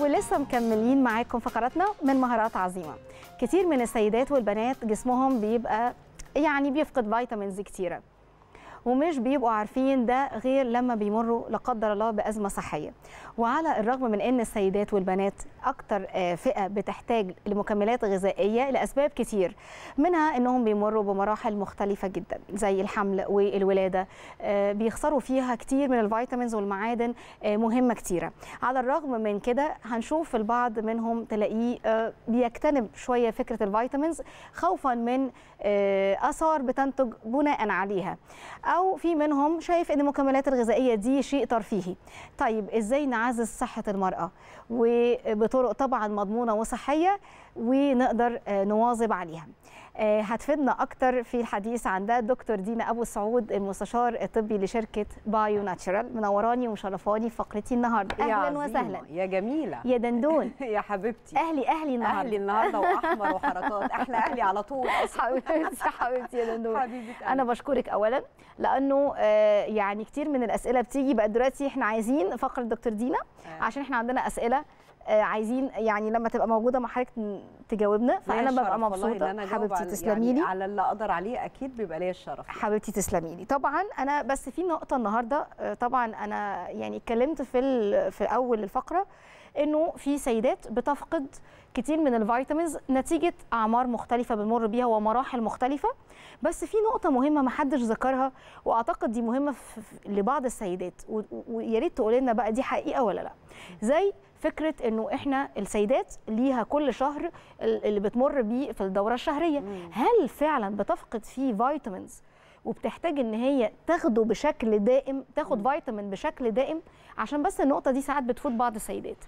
ولسه مكملين معاكم فقراتنا من مهارات عظيمه كتير من السيدات والبنات جسمهم بيبقى يعني بيفقد فيتامينز كتيره ومش بيبقوا عارفين ده غير لما بيمروا لا قدر الله بازمه صحيه وعلى الرغم من ان السيدات والبنات اكتر آه، فئه بتحتاج لمكملات غذائيه لاسباب كتير منها انهم بيمروا بمراحل مختلفه جدا زي الحمل والولاده آه، بيخسروا فيها كتير من الفيتامينز والمعادن آه، مهمه كتيره على الرغم من كده هنشوف البعض منهم تلاقيه بيجتنب شويه فكره الفيتامينز خوفا من اثار بتنتج بناء عليها او في منهم شايف ان المكملات الغذائيه دي شيء ترفيهي طيب ازاي نعزز صحه المراه وبطرق طبعا مضمونه وصحيه ونقدر آه، نواظب عليها آه، هتفيدنا اكتر في الحديث عن ده الدكتور دينا ابو سعود المستشار الطبي لشركه بايو ناتشرال منوراني ومشرفاني في فقرتي النهارده اهلا وسهلا يا جميله يا دندون يا حبيبتي اهلي اهلي النهارده اهلي النهارده واحمر وحركات احلى اهلي على طول حبيبتي حبيبتي يا دندون حبيبتي انا بشكرك اولا لانه آه، يعني كتير من الاسئله بتيجي بقى دلوقتي احنا عايزين فقره دكتور دينا آه. عشان احنا عندنا اسئله آه، عايزين يعني لما تبقى موجوده مع حضرتك تجاوبنا فانا ببقى مبسوطه حبيبتي تسلمي يعني على اللي اقدر عليه اكيد بيبقى ليا الشرف حبيبتي تسلمي لي طبعا انا بس في نقطه النهارده آه، طبعا انا يعني اتكلمت في في اول الفقره انه في سيدات بتفقد كتير من الفيتامينز نتيجه اعمار مختلفه بنمر بيها ومراحل مختلفه بس في نقطه مهمه ما حدش ذكرها واعتقد دي مهمه لبعض السيدات ويا ريت تقول لنا بقى دي حقيقه ولا لا زي فكره انه احنا السيدات ليها كل شهر اللي بتمر بيه في الدوره الشهريه هل فعلا بتفقد فيه فيتامينز وبتحتاج ان هي تاخده بشكل دائم تاخد فيتامين بشكل دائم عشان بس النقطه دي ساعات بتفوت بعض السيدات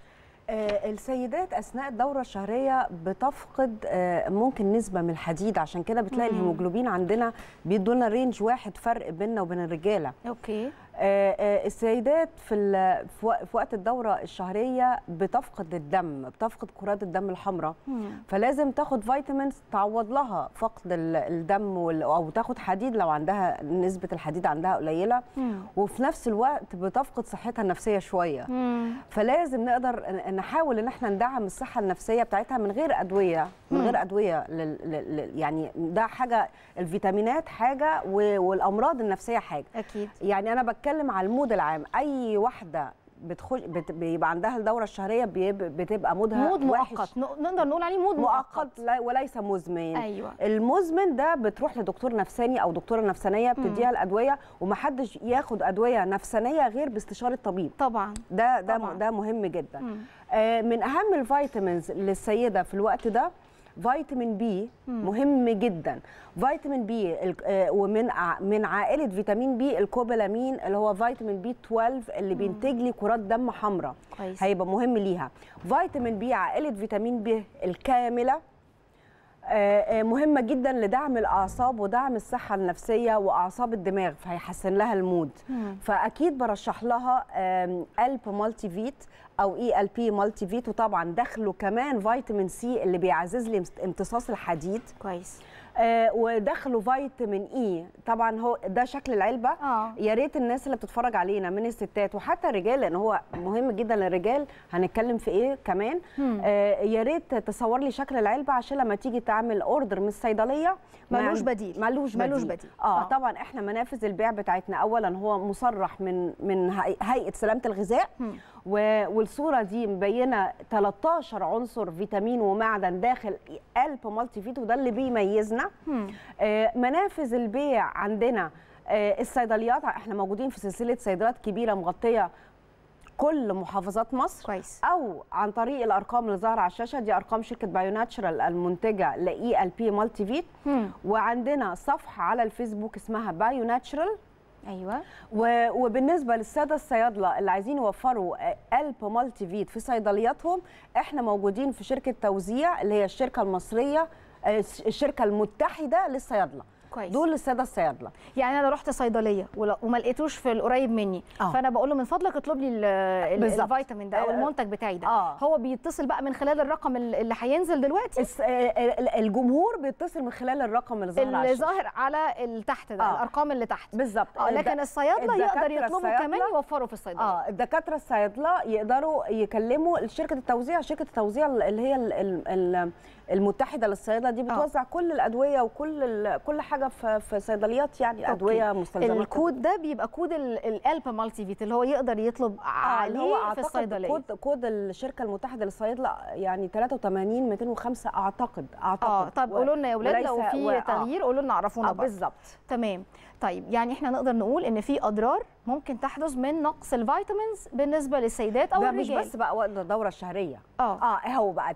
آه، السيدات اثناء الدوره الشهريه بتفقد آه، ممكن نسبه من الحديد عشان كده بتلاقي الهيموجلوبين عندنا بيدونا رينج واحد فرق بيننا وبين الرجاله اوكي آه، آه، السيدات في في وقت الدوره الشهريه بتفقد الدم بتفقد كرات الدم الحمراء فلازم تاخد فيتامينز تعوض لها فقد الدم او تاخد حديد لو عندها نسبه الحديد عندها قليله وفي نفس الوقت بتفقد صحتها النفسيه شويه فلازم نقدر نحاول ان احنا ندعم الصحه النفسيه بتاعتها من غير ادويه من غير ادويه يعني ده حاجه الفيتامينات حاجه والامراض النفسيه حاجه اكيد يعني انا بتكلم بتكلم على المود العام اي واحده بتخش بت... بيبقى عندها الدوره الشهريه بيب... بتبقى مودها مود مؤقت نقدر نقول عليه مود مؤقت لا... وليس مزمن أيوة. المزمن ده بتروح لدكتور نفساني او دكتوره نفسانيه بتديها الادويه ومحدش ياخد ادويه نفسانيه غير باستشاره طبيب طبعا ده ده طبعا. ده مهم جدا آه من اهم الفيتامينز للسيده في الوقت ده فيتامين بي مهم جدا فيتامين بي آه، ومن من عائله فيتامين بي الكوبالامين اللي هو فيتامين بي 12 اللي بينتج لي كرات دم حمراء هيبقى مهم ليها فيتامين بي عائله فيتامين بي الكامله آه، آه، مهمة جدا لدعم الأعصاب ودعم الصحة النفسية وأعصاب الدماغ فهيحسن لها المود فأكيد برشح لها الب مالتي فيت او اي ال بي مالتي فيت وطبعا دخله كمان فيتامين سي اللي بيعزز لي امتصاص الحديد كويس آه، ودخله فيتامين اي e. طبعا هو ده شكل العلبه آه. يا ريت الناس اللي بتتفرج علينا من الستات وحتى الرجال لان هو مهم جدا للرجال هنتكلم في ايه كمان آه يا ريت تصور لي شكل العلبه عشان لما تيجي تعمل اوردر من الصيدليه ملوش نعم. بديل ملوش بديل, ملوش بديل. آه. اه طبعا احنا منافذ البيع بتاعتنا اولا هو مصرح من من هيئه سلامه الغذاء مم. والصوره دي مبينه 13 عنصر فيتامين ومعدن داخل قلب مالتي فيت وده اللي بيميزنا آه، منافذ البيع عندنا آه، الصيدليات احنا موجودين في سلسله صيدليات كبيره مغطيه كل محافظات مصر كويس. او عن طريق الارقام اللي ظاهره على الشاشه دي ارقام شركه بايو ناتشرال المنتجه لاي ال بي مالتي فيت وعندنا صفحه على الفيسبوك اسمها بايو ناتشرال ايوه وبالنسبه للساده الصيادله اللي عايزين يوفروا قلب مالتي فيت في صيدلياتهم احنا موجودين في شركه توزيع اللي هي الشركه المصريه آه، الشركه المتحده للصيادله كويس. دول الساده الصيادله يعني انا رحت صيدليه وما لقيتوش في القريب مني آه. فانا بقول له من فضلك اطلب لي الفيتامين ده او آه. المنتج بتاعي ده آه. هو بيتصل بقى من خلال الرقم اللي هينزل دلوقتي آه، آه، الجمهور بيتصل من خلال الرقم اللي ظاهر اللي ظاهر على التحت ده آه. الارقام اللي تحت بالظبط آه. لكن الصيادله يقدر يطلبه كمان يوفره في الصيدليه اه الدكاتره الصيادله يقدروا يكلموا شركه التوزيع شركه التوزيع اللي هي المتحده للصيادله دي بتوزع آه. كل الادويه وكل كل حاجه حاجه في صيدليات يعني ادويه مستلزمات الكود ده بيبقى كود الالب مالتي فيت اللي هو يقدر يطلب آه، عليه آه في الصيدليه كود كود الشركه المتحده للصيدله يعني 83 205 اعتقد اعتقد اه طب قولوا لنا يا اولاد لو في آه. تغيير قولوا لنا عرفونا آه بالظبط تمام طيب يعني احنا نقدر نقول ان في اضرار ممكن تحدث من نقص الفيتامينز بالنسبه للسيدات او الرجال مش بس بقى الدوره الشهريه اه اه إيه هو بقى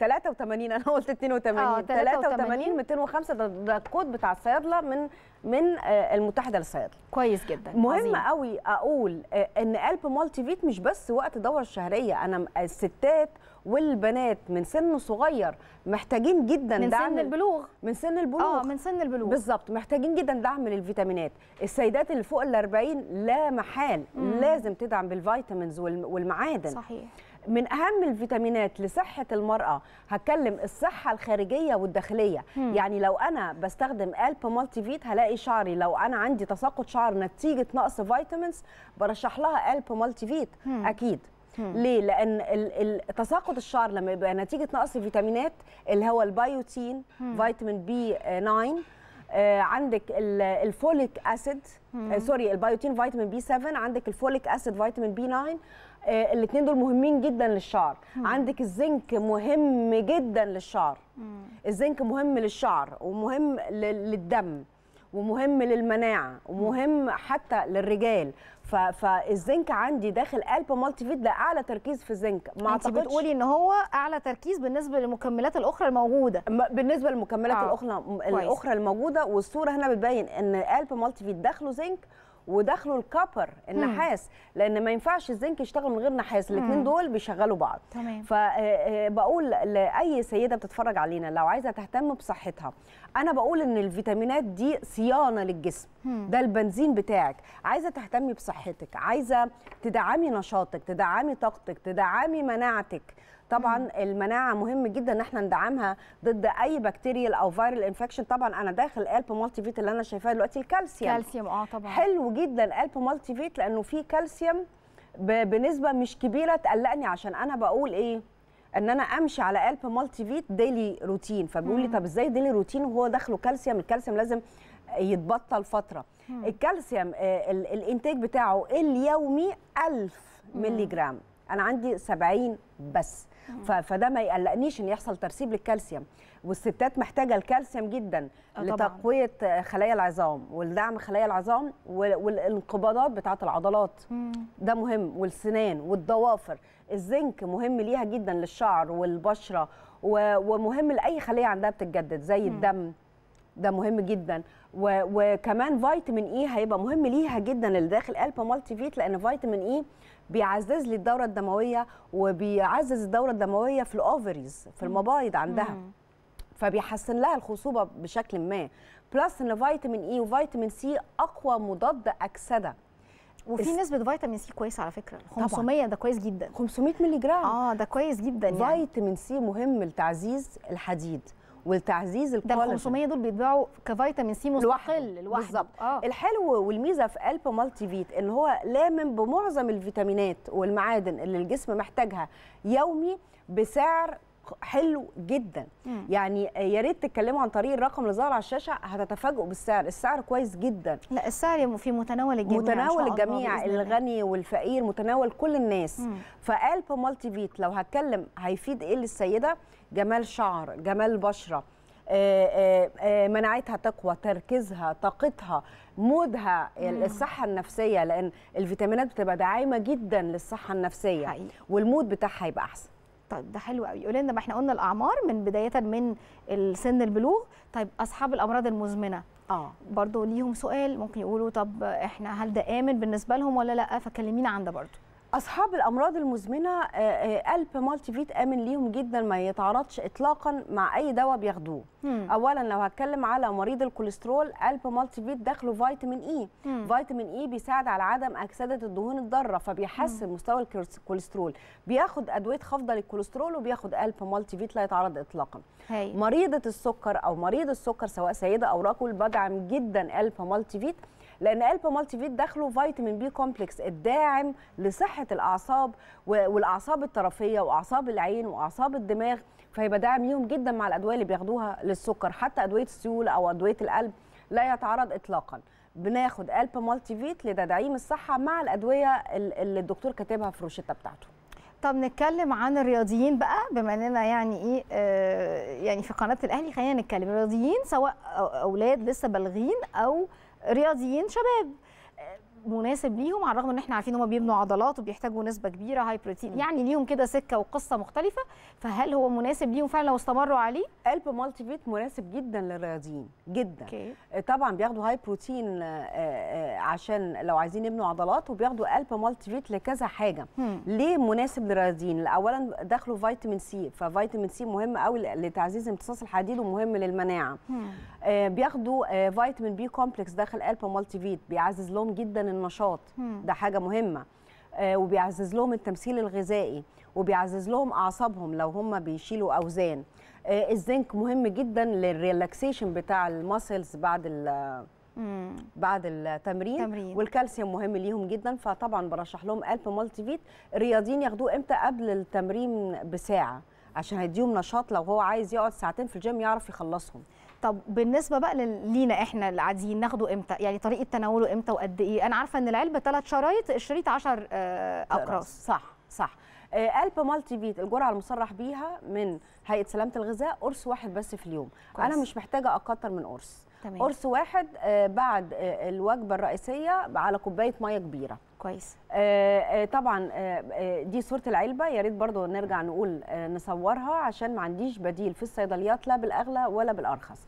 83 آه. انا قلت 82 83 205 ده الكود بتاع الصيادله من من آه، المتحده للصيادله كويس جدا مهم قوي اقول آه، ان قلب مالتي فيت مش بس وقت دوره الشهريه انا الستات والبنات من سن صغير محتاجين جدا من دعم سن البلوغ من سن البلوغ اه من سن البلوغ بالظبط محتاجين جدا دعم للفيتامينات السيدات اللي فوق ال 40 لا محال مم. لازم تدعم بالفيتامينز والمعادن صحيح من اهم الفيتامينات لصحه المراه هتكلم الصحه الخارجيه والداخليه مم. يعني لو انا بستخدم الب مالتي فيت هلاقي شعري لو انا عندي تساقط شعر نتيجه نقص فيتامينز برشح لها الب مالتي فيت مم. اكيد ليه؟ لأن تساقط الشعر لما يبقى نتيجة نقص فيتامينات اللي هو البيوتين، فيتامين بي 9 آه، عندك الفوليك اسيد آه، سوري البيوتين فيتامين بي 7 عندك الفوليك اسيد فيتامين بي 9 آه، الاثنين دول مهمين جدا للشعر مم. عندك الزنك مهم جدا للشعر مم. الزنك مهم للشعر ومهم للدم ومهم للمناعه ومهم حتى للرجال فالزنك عندي داخل قلب مالتي فيت ده اعلى تركيز في الزنك ما انت بتقولي ان هو اعلى تركيز بالنسبه للمكملات الاخرى الموجوده بالنسبه للمكملات آه. الاخرى الاخرى الموجوده والصوره هنا بتبين ان قلب مالتي فيت داخله زنك وداخله الكابر النحاس مم. لان ما ينفعش الزنك يشتغل من غير نحاس الاثنين دول بيشغلوا بعض تمام فبقول آه، آه، لاي سيده بتتفرج علينا لو عايزه تهتم بصحتها انا بقول ان الفيتامينات دي صيانه للجسم ده البنزين بتاعك عايزه تهتمي بصحتك عايزه تدعمي نشاطك تدعمي طاقتك تدعمي مناعتك طبعا المناعه مهم جدا ان احنا ندعمها ضد اي بكتيريال او فيرال انفكشن طبعا انا داخل الب مالتي فيت اللي انا شايفاه دلوقتي الكالسيوم كالسيوم اه طبعا حلو جدا الب مالتي فيت لانه فيه كالسيوم بنسبه مش كبيره تقلقني عشان انا بقول ايه ان انا امشي على قلب مالتي فيت ديلي روتين فبيقول لي طب ازاي ديلي روتين وهو داخله كالسيوم الكالسيوم لازم يتبطل فتره مم. الكالسيوم آه، الانتاج بتاعه اليومي 1000 ملي جرام انا عندي 70 بس مم. فده ما يقلقنيش ان يحصل ترسيب للكالسيوم والستات محتاجه الكالسيوم جدا أه لتقويه خلايا العظام ولدعم خلايا العظام والانقباضات بتاعه العضلات مم. ده مهم والسنان والضوافر الزنك مهم ليها جدا للشعر والبشره ومهم لاي خليه عندها بتتجدد زي مم. الدم ده مهم جدا وكمان فيتامين اي e هيبقى مهم ليها جدا اللي داخل مالتي فيت لان فيتامين اي e بيعزز لي الدوره الدمويه وبيعزز الدوره الدمويه في الاوفريز في المبايض عندها مم. فبيحسن لها الخصوبه بشكل ما بلس ان فيتامين اي e وفيتامين سي اقوى مضاد اكسده وفي نسبة فيتامين سي كويسة على فكرة 500 ده كويس جدا 500 مللي جرام اه ده كويس جدا يعني فيتامين سي مهم لتعزيز الحديد ولتعزيز الكولاجين ده ال 500 دول بيتباعوا كفيتامين سي مستقل لوحده بالظبط آه. الحلو والميزه في الب مالتي فيت ان هو لامن بمعظم الفيتامينات والمعادن اللي الجسم محتاجها يومي بسعر حلو جدا مم. يعني يا ريت تتكلموا عن طريق الرقم اللي ظهر على الشاشه هتتفاجئوا بالسعر السعر كويس جدا لا السعر في متناول الجميع متناول الجميع الغني والفقير متناول كل الناس مم. فالب مالتي فيت لو هتكلم هيفيد ايه للسيده جمال شعر جمال بشره آه، آه، آه، مناعتها تقوى تركيزها طاقتها مودها الصحه النفسيه لان الفيتامينات بتبقى داعمه جدا للصحه النفسيه حقيقي. والمود بتاعها يبقى احسن طيب ده حلو قوي قولي لنا ما احنا قلنا الاعمار من بدايه من السن البلوغ طيب اصحاب الامراض المزمنه اه برضه ليهم سؤال ممكن يقولوا طب احنا هل ده امن بالنسبه لهم ولا لا فكلمينا عن ده برضه اصحاب الامراض المزمنه قلب آه، آه، مالتي فيت امن ليهم جدا ما يتعرضش اطلاقا مع اي دواء بياخدوه اولا لو هتكلم على مريض الكوليسترول قلب مالتي فيت داخله فيتامين اي e. مم. فيتامين اي e بيساعد على عدم اكسده الدهون الضاره فبيحسن مم. مستوى الكوليسترول بياخد ادويه خافضه للكوليسترول وبياخد قلب مالتي فيت لا يتعرض اطلاقا هي. مريضه السكر او مريض السكر سواء سيده او رجل بدعم جدا قلب مالتي فيت لان قلب مالتي فيت داخله فيتامين بي كومبلكس الداعم لصحه الاعصاب والاعصاب الطرفيه واعصاب العين واعصاب الدماغ فهيبقى داعم ليهم جدا مع الادويه اللي بياخدوها للسكر حتى ادويه السيول او ادويه القلب لا يتعرض اطلاقا بناخد الب مالتي فيت لتدعيم الصحه مع الادويه اللي الدكتور كاتبها في روشته بتاعته طب نتكلم عن الرياضيين بقى بما اننا يعني ايه آه يعني في قناه الاهلي خلينا نتكلم الرياضيين سواء اولاد لسه بالغين او رياضيين شباب مناسب ليهم على الرغم ان احنا عارفين ان هم بيبنوا عضلات وبيحتاجوا نسبه كبيره هاي بروتين يعني ليهم كده سكه وقصه مختلفه فهل هو مناسب ليهم فعلا لو استمروا عليه قلب مالتي فيت مناسب جدا للرياضيين جدا okay. طبعا بياخدوا هاي آه، آه، بروتين عشان لو عايزين يبنوا عضلات وبياخدوا قلب مالتي فيت لكذا حاجه hmm. ليه مناسب للرياضيين اولا دخلوا فيتامين سي ففيتامين سي مهم قوي لتعزيز امتصاص الحديد ومهم للمناعه hmm. بياخدوا فيتامين بي كومبلكس داخل قلب مالتي فيت بيعزز لهم جدا النشاط ده حاجه مهمه آه، وبيعزز لهم التمثيل الغذائي وبيعزز لهم اعصابهم لو هم بيشيلوا اوزان آه، الزنك مهم جدا للريلاكسيشن بتاع الماسلز بعد ال بعد التمرين تمرين. والكالسيوم مهم ليهم جدا فطبعا برشح لهم الب مالتي فيت الرياضيين ياخدوه امتى قبل التمرين بساعه عشان هيديهم نشاط لو هو عايز يقعد ساعتين في الجيم يعرف يخلصهم طب بالنسبه بقى لينا احنا اللي قاعدين ناخده امتى يعني طريقه تناوله امتى وقد ايه انا عارفه ان العلبه ثلاث شرايط الشريط 10 آه، اقراص صح صح آه، قلب مالتي فيت الجرعه المصرح بيها من هيئه سلامه الغذاء قرص واحد بس في اليوم كويس. انا مش محتاجه اكتر من قرص تمام. قرص واحد آه، بعد الوجبه الرئيسيه على كوبايه ميه كبيره كويس آه، آه، طبعا آه، دي صوره العلبه يا ريت برضو نرجع نقول نصورها عشان ما عنديش بديل في الصيدليات لا بالاغلى ولا بالارخص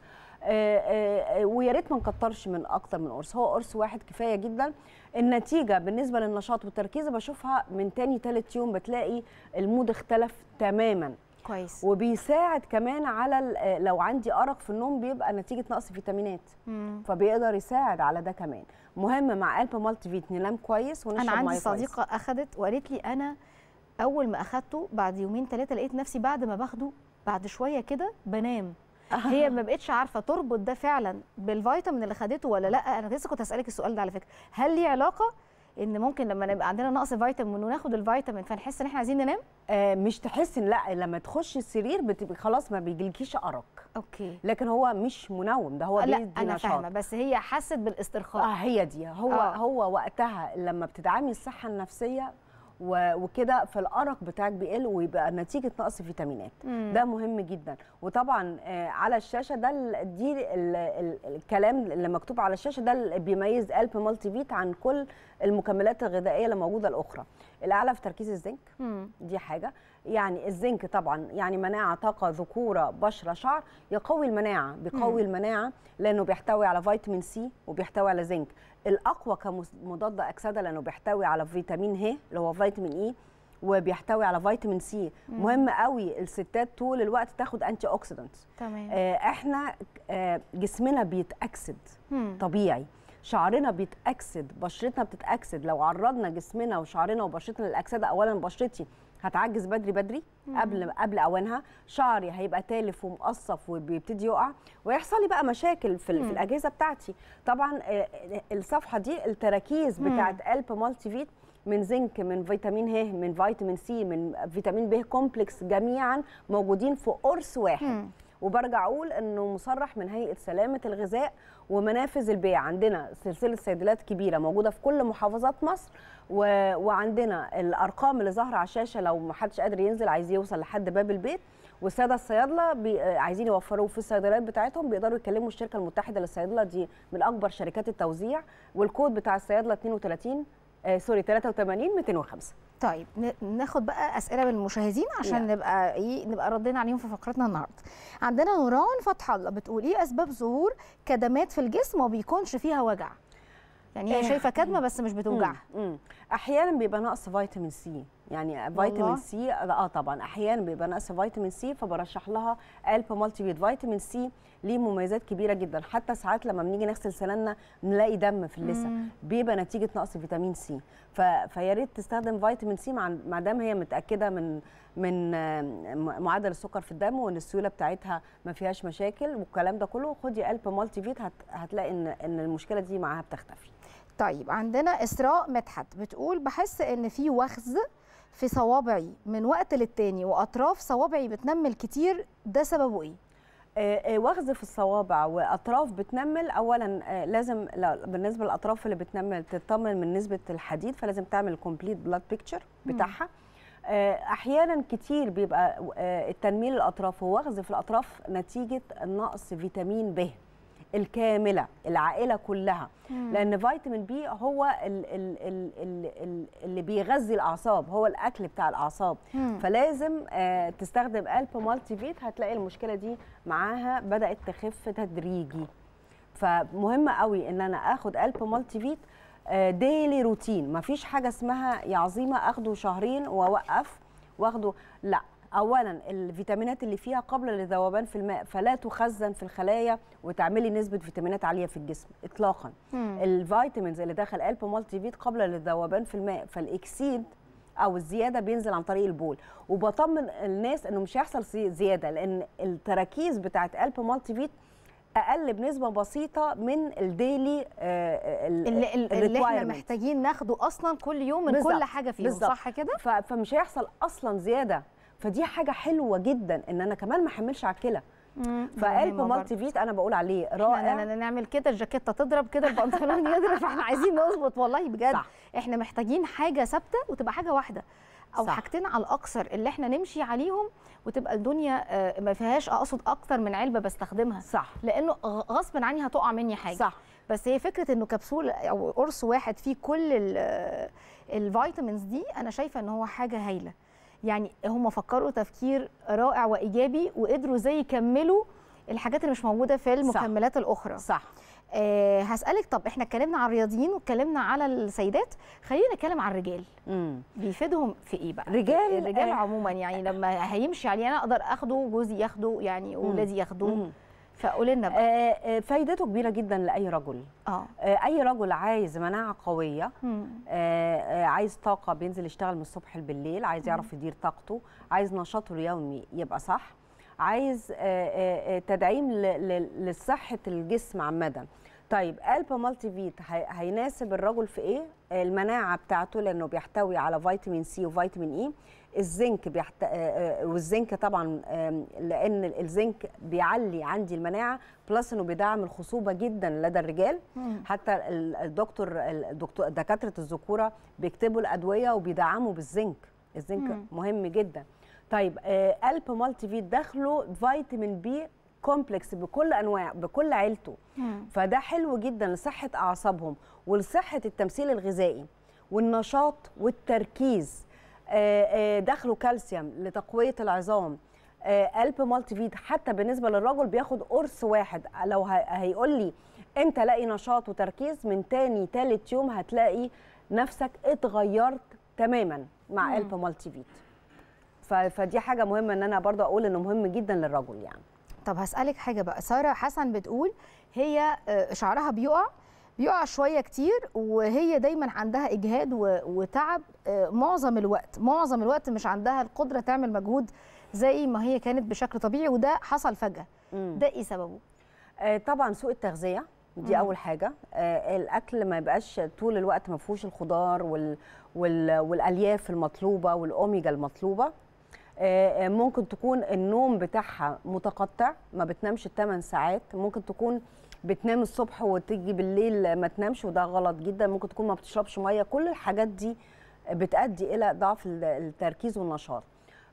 ويا ريت ما نكترش من اكتر من قرص هو قرص واحد كفايه جدا النتيجه بالنسبه للنشاط والتركيز بشوفها من تاني تالت يوم بتلاقي المود اختلف تماما كويس وبيساعد كمان على آه، لو عندي ارق في النوم بيبقى نتيجه نقص فيتامينات مم. فبيقدر يساعد على ده كمان مهم مع قلب مالتي فيت ننام كويس ونشرب ميه انا عندي صديقه كويس. اخذت وقالت لي انا اول ما اخذته بعد يومين ثلاثه لقيت نفسي بعد ما باخده بعد شويه كده بنام هي ما بقتش عارفه تربط ده فعلا بالفيتامين اللي خدته ولا لا انا لسه كنت هسالك السؤال ده على فكره هل ليه علاقه ان ممكن لما نبقى عندنا نقص فيتامين وناخد الفيتامين فنحس ان احنا عايزين ننام آه مش تحس لا لما تخش السرير بتبقي خلاص ما بيجيلكيش ارق اوكي لكن هو مش منوم ده هو لا بيدي انا فاهمه بس هي حست بالاسترخاء اه هي دي هو آه. هو وقتها لما بتدعمي الصحه النفسيه وكده فالارق بتاعك بيقل ويبقى نتيجه نقص فيتامينات مم. ده مهم جدا وطبعا آه، على الشاشه ده دي الكلام اللي مكتوب على الشاشه ده بيميز الب مالتي فيت عن كل المكملات الغذائيه اللي موجوده الاخرى الاعلى في تركيز الزنك دي حاجه يعني الزنك طبعا يعني مناعه طاقه ذكوره بشره شعر يقوي المناعه بيقوي مم. المناعه لانه بيحتوي على فيتامين سي وبيحتوي على زنك الاقوى كمضاد اكسده لانه بيحتوي على فيتامين ه اللي هو فيتامين اي e وبيحتوي على فيتامين سي مم. مهم قوي الستات طول الوقت تاخد انتي اوكسيدنت تمام آه احنا آه جسمنا بيتاكسد مم. طبيعي شعرنا بيتاكسد بشرتنا بتتاكسد لو عرضنا جسمنا وشعرنا وبشرتنا للاكسده اولا بشرتي هتعجز بدري بدري قبل قبل اوانها شعري هيبقى تالف ومقصف وبيبتدي يقع ويحصل لي بقى مشاكل في, في الاجهزه بتاعتي طبعا آه، آه، الصفحه دي التراكيز بتاعت قلب مالتي فيت من زنك من فيتامين ه من فيتامين سي من فيتامين ب كومبلكس جميعا موجودين في قرص واحد وبرجع اقول انه مصرح من هيئه سلامه الغذاء ومنافذ البيع عندنا سلسله صيدليات كبيره موجوده في كل محافظات مصر و... وعندنا الارقام اللي ظاهره على الشاشه لو ما حدش قادر ينزل عايز يوصل لحد باب البيت والساده الصيادله بي... عايزين يوفروه في الصيدليات بتاعتهم بيقدروا يكلموا الشركه المتحده للصيادله دي من اكبر شركات التوزيع والكود بتاع الصيادله 32 آه سوري 83 205 طيب ناخد بقى اسئله من المشاهدين عشان لا. نعم. نبقى ايه نبقى ردينا عليهم في فقرتنا النهارده عندنا نوران فتح الله بتقول ايه اسباب ظهور كدمات في الجسم وما بيكونش فيها وجع يعني هي آه، شايفه كدمه بس مش بتوجعها احيانا بيبقى نقص فيتامين سي يعني فيتامين سي اه طبعا احيانا بيبقى نقص فيتامين سي فبرشح لها الب مالتي فيت فيتامين سي ليه مميزات كبيره جدا حتى ساعات لما بنيجي نغسل سناننا نلاقي دم في اللثه بيبقى نتيجه نقص فيتامين سي ف... فيا ريت تستخدم فيتامين سي ما دام هي متاكده من من معدل السكر في الدم وان السيوله بتاعتها ما فيهاش مشاكل والكلام ده كله خدي الب مالتي فيت هت... هتلاقي ان ان المشكله دي معاها بتختفي طيب عندنا اسراء مدحت بتقول بحس ان في وخز في صوابعي من وقت للتاني واطراف صوابعي بتنمل كتير ده سببه ايه آه، آه، وخز في الصوابع واطراف بتنمل اولا آه، لازم بالنسبه للاطراف اللي بتنمل تطمن من نسبه الحديد فلازم تعمل كومبليت بلاد بيكتشر بتاعها احيانا كتير بيبقى التنميل الاطراف ووخز في الاطراف نتيجه نقص فيتامين ب الكامله العائله كلها مم. لان فيتامين بي هو ال ال ال ال اللي بيغذي الاعصاب هو الاكل بتاع الاعصاب مم. فلازم آه، تستخدم الب مالتي فيت هتلاقي المشكله دي معاها بدات تخف تدريجي فمهم قوي ان انا اخد الب مالتي فيت ديلي روتين مفيش حاجه اسمها يا عظيمه اخده شهرين واوقف واخده لا اولا الفيتامينات اللي فيها قابله للذوبان في الماء فلا تخزن في الخلايا وتعملي نسبه فيتامينات عاليه في الجسم اطلاقا مم. الفيتامينز اللي داخل الب مالتي فيت قابله للذوبان في الماء فالاكسيد او الزياده بينزل عن طريق البول وبطمن الناس انه مش هيحصل زياده لان التراكيز بتاعه الب مالتي فيت اقل بنسبه بسيطه من الديلي آه، آه، اللي, اللي احنا محتاجين ناخده اصلا كل يوم من بالزبط. كل حاجه فيهم صح كده فمش هيحصل اصلا زياده فدي حاجه حلوه جدا ان انا كمان ما احملش على الكلى فقلب يعني مالتي فيت انا بقول عليه رائع احنا نعمل كده الجاكيته تضرب كده البنطلون يضرب فاحنا عايزين نظبط والله بجد صح. احنا محتاجين حاجه ثابته وتبقى حاجه واحده او صح. حاجتين على الاكثر اللي احنا نمشي عليهم وتبقى الدنيا آه، ما فيهاش اقصد اكثر من علبه بستخدمها صح لانه غصب عني هتقع مني حاجه صح بس هي فكره انه كبسول او قرص واحد فيه كل الفيتامينز دي انا شايفه ان هو حاجه هايله يعني هم فكروا تفكير رائع وايجابي وقدروا زي يكملوا الحاجات اللي مش موجوده في المكملات صح. الاخرى صح أه هسالك طب احنا اتكلمنا عن الرياضيين واتكلمنا على السيدات خلينا نتكلم عن الرجال مم. بيفيدهم في ايه بقى رجال الرجال آه. عموما يعني لما هيمشي عليه انا اقدر اخده جوزي ياخده يعني اولادي ياخدوه فقولي لنا آه، آه، فايدته كبيره جدا لاي رجل اه, آه، اي رجل عايز مناعه قويه آه عايز طاقه بينزل يشتغل من الصبح بالليل عايز يعرف يدير طاقته عايز نشاطه اليومي يبقى صح عايز تدعيم لصحه الجسم عامه طيب البا مالتي فيت هيناسب الرجل في ايه المناعه بتاعته لانه بيحتوي على فيتامين سي وفيتامين اي الزنك بيحت... والزنك طبعا لان الزنك بيعلي عندي المناعه بلس انه بيدعم الخصوبه جدا لدى الرجال حتى الدكتور الدكتور دكاتره الذكوره بيكتبوا الادويه وبيدعموا بالزنك الزنك مهم جدا طيب الب مالتي فيت داخله فيتامين بي كومبلكس بكل انواع بكل عيلته فده حلو جدا لصحه اعصابهم ولصحه التمثيل الغذائي والنشاط والتركيز آه، آه، دخله كالسيوم لتقويه العظام آه، قلب مالتي فيت حتى بالنسبه للرجل بياخد قرص واحد لو هيقول لي انت لاقي نشاط وتركيز من تاني تالت يوم هتلاقي نفسك اتغيرت تماما مع قلب مالتي فيت فدي حاجه مهمه ان انا برضو اقول انه مهم جدا للرجل يعني طب هسألك حاجة بقى سارة حسن بتقول هي آه، شعرها بيقع بيقع شويه كتير وهي دايما عندها اجهاد وتعب آه، معظم الوقت معظم الوقت مش عندها القدره تعمل مجهود زي ما هي كانت بشكل طبيعي وده حصل فجاه مم. ده ايه سببه آه، طبعا سوء التغذيه دي مم. اول حاجه الاكل ما يبقاش طول الوقت ما فيهوش الخضار وال... والالياف المطلوبه والاوميجا المطلوبه آه، آه، ممكن تكون النوم بتاعها متقطع ما بتنامش 8 ساعات ممكن تكون بتنام الصبح وتيجي بالليل ما تنامش وده غلط جدا ممكن تكون ما بتشربش ميه كل الحاجات دي بتؤدي الى ضعف التركيز والنشاط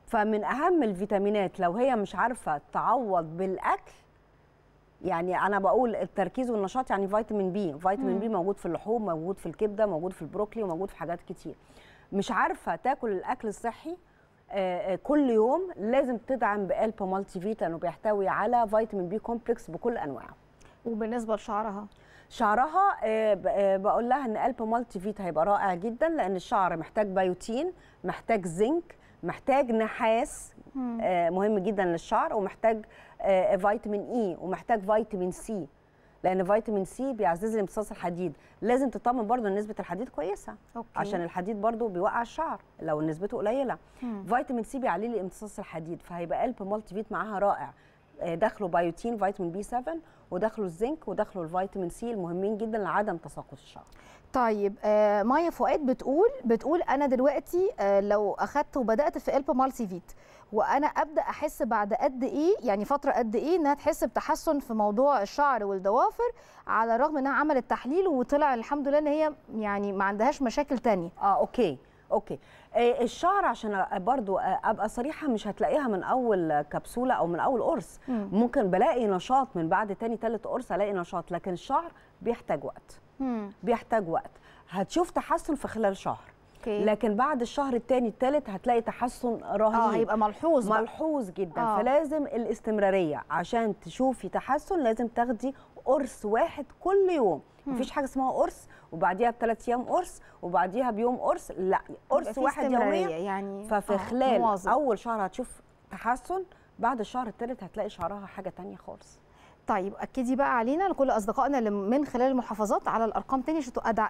فمن اهم الفيتامينات لو هي مش عارفه تعوض بالاكل يعني انا بقول التركيز والنشاط يعني فيتامين بي فيتامين بي موجود في اللحوم موجود في الكبده موجود في البروكلي وموجود في حاجات كتير مش عارفه تاكل الاكل الصحي آه، آه، كل يوم لازم تدعم بألبا مالتي فيت لانه بيحتوي على فيتامين بي كومبلكس بكل انواعه وبالنسبه لشعرها شعرها آه، بقول لها ان ألبا مالتي فيت هيبقى رائع جدا لان الشعر محتاج بيوتين محتاج زنك محتاج نحاس مهم جدا للشعر ومحتاج فيتامين اي e، ومحتاج فيتامين سي لان فيتامين سي بيعزز الامتصاص الحديد لازم تطمن برضو ان نسبه الحديد كويسه أوكي. عشان الحديد برضو بيوقع الشعر لو نسبته قليله فيتامين سي بيعلي لي امتصاص الحديد فهيبقى قلب مالتي فيت معاها رائع آه، دخله بايوتين فيتامين بي 7 ودخله الزنك ودخله الفيتامين سي المهمين جدا لعدم تساقط الشعر طيب آه مايا فؤاد بتقول بتقول انا دلوقتي آه لو اخذت وبدات في البا فيت وانا ابدا احس بعد قد ايه يعني فتره قد ايه انها تحس بتحسن في موضوع الشعر والضوافر على الرغم انها عملت تحليل وطلع الحمد لله ان هي يعني ما عندهاش مشاكل تانية اه اوكي اوكي آه، الشعر عشان برضو آه، ابقى صريحه مش هتلاقيها من اول كبسوله او من اول قرص ممكن بلاقي نشاط من بعد تاني تالت قرص الاقي نشاط لكن الشعر بيحتاج وقت بيحتاج وقت هتشوف تحسن في خلال شهر أوكي. لكن بعد الشهر الثاني الثالث هتلاقي تحسن رهيب اه هيبقى ملحوظ بقى. ملحوظ جدا آه. فلازم الاستمراريه عشان تشوفي تحسن لازم تاخدي قرص واحد كل يوم مم. مفيش حاجه اسمها قرص وبعديها بثلاث ايام قرص وبعديها بيوم قرص لا قرص واحد يوميا يعني ففي آه. خلال مواظب. اول شهر هتشوف تحسن بعد الشهر الثالث هتلاقي شعرها حاجه ثانيه خالص طيب اكدي بقى علينا لكل اصدقائنا اللي من خلال المحافظات على الارقام تاني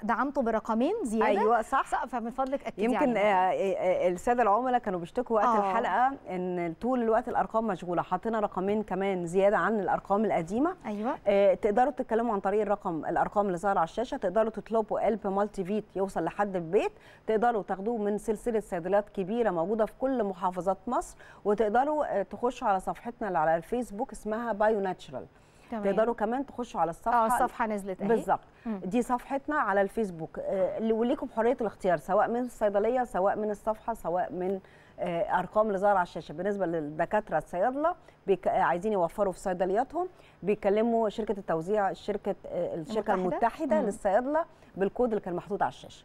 دعمتوا برقمين زياده ايوه صح فمن فضلك اكدي يمكن علينا. آه، آه، آه، الساده العملاء كانوا بيشتكوا وقت آه. الحلقه ان طول الوقت الارقام مشغوله حطينا رقمين كمان زياده عن الارقام القديمه ايوه آه تقدروا تتكلموا عن طريق الرقم الارقام اللي ظاهره على الشاشه تقدروا تطلبوا قلب مالتي فيت يوصل لحد البيت تقدروا تاخدوه من سلسله صيدليات كبيره موجوده في كل محافظات مصر وتقدروا تخشوا على صفحتنا اللي على الفيسبوك اسمها بايو ناتشرال تمام. تقدروا كمان تخشوا على الصفحه اه الصفحه نزلت اهي بالظبط دي صفحتنا على الفيسبوك آه وليكم حريه الاختيار سواء من الصيدليه سواء من الصفحه سواء من آه، ارقام اللي ظاهره على الشاشه بالنسبه للدكاتره الصيادله بيك... آه، عايزين يوفروا في صيدلياتهم بيكلموا شركه التوزيع شركه آه، الشركه المتحده, المتحدة للصيادله بالكود اللي كان محطوط على الشاشه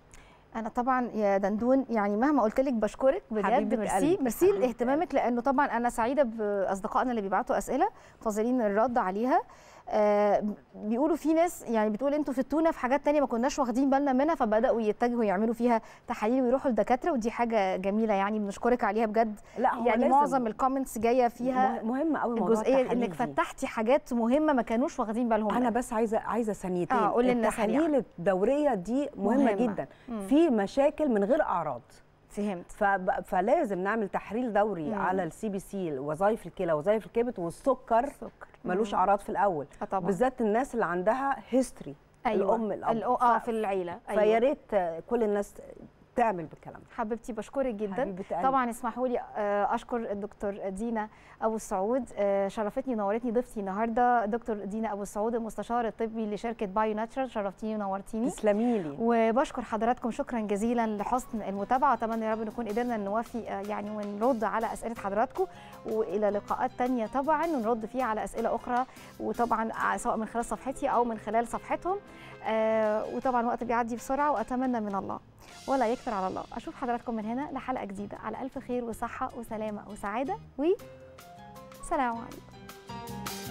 انا طبعا يا دندون يعني مهما قلت لك بشكرك بجد ميرسي ميرسي لاهتمامك لانه طبعا انا سعيده باصدقائنا اللي بيبعتوا اسئله منتظرين الرد عليها آه، بيقولوا في ناس يعني بتقول انتوا في التونه في حاجات تانية ما كناش واخدين بالنا منها فبداوا يتجهوا يعملوا فيها تحاليل ويروحوا لدكاتره ودي حاجه جميله يعني بنشكرك عليها بجد لا هو يعني لازم. معظم الكومنتس جايه فيها مهم قوي الجزئيه انك فتحتي حاجات مهمه ما كانوش واخدين بالهم انا بس عايزه عايزه ثانيتين آه التحاليل الدوريه دي مهمه, مهمة. جدا مم. في مشاكل من غير اعراض فهمت فلازم نعمل تحرير دوري مم. على السي بي سي وظائف الكلى وظائف الكبد والسكر السكر ملوش اعراض في الاول آه، بالذات الناس اللي عندها هيستوري أيوة. الام الاب اه في العيله أيوة. فيا ريت كل الناس تعمل بالكلام ده حبيبتي بشكرك جدا حبيبتي طبعا اسمحوا لي آه، اشكر الدكتور دينا ابو السعود آه، شرفتني ونورتني ضيفتي النهارده دكتور دينا ابو السعود المستشار الطبي لشركه بايو ناتشرال شرفتيني ونورتيني تسلمي لي وبشكر حضراتكم شكرا جزيلا لحسن المتابعه اتمنى يا رب نكون قدرنا نوفي آه، يعني ونرد على اسئله حضراتكم والى لقاءات ثانيه طبعا ونرد فيها على اسئله اخرى وطبعا سواء من خلال صفحتي او من خلال صفحتهم آه، وطبعا وقت بيعدي بسرعه واتمنى من الله ولا يكثر على الله اشوف حضراتكم من هنا لحلقه جديده على الف خير وصحه وسلامه وسعاده وسلام عليكم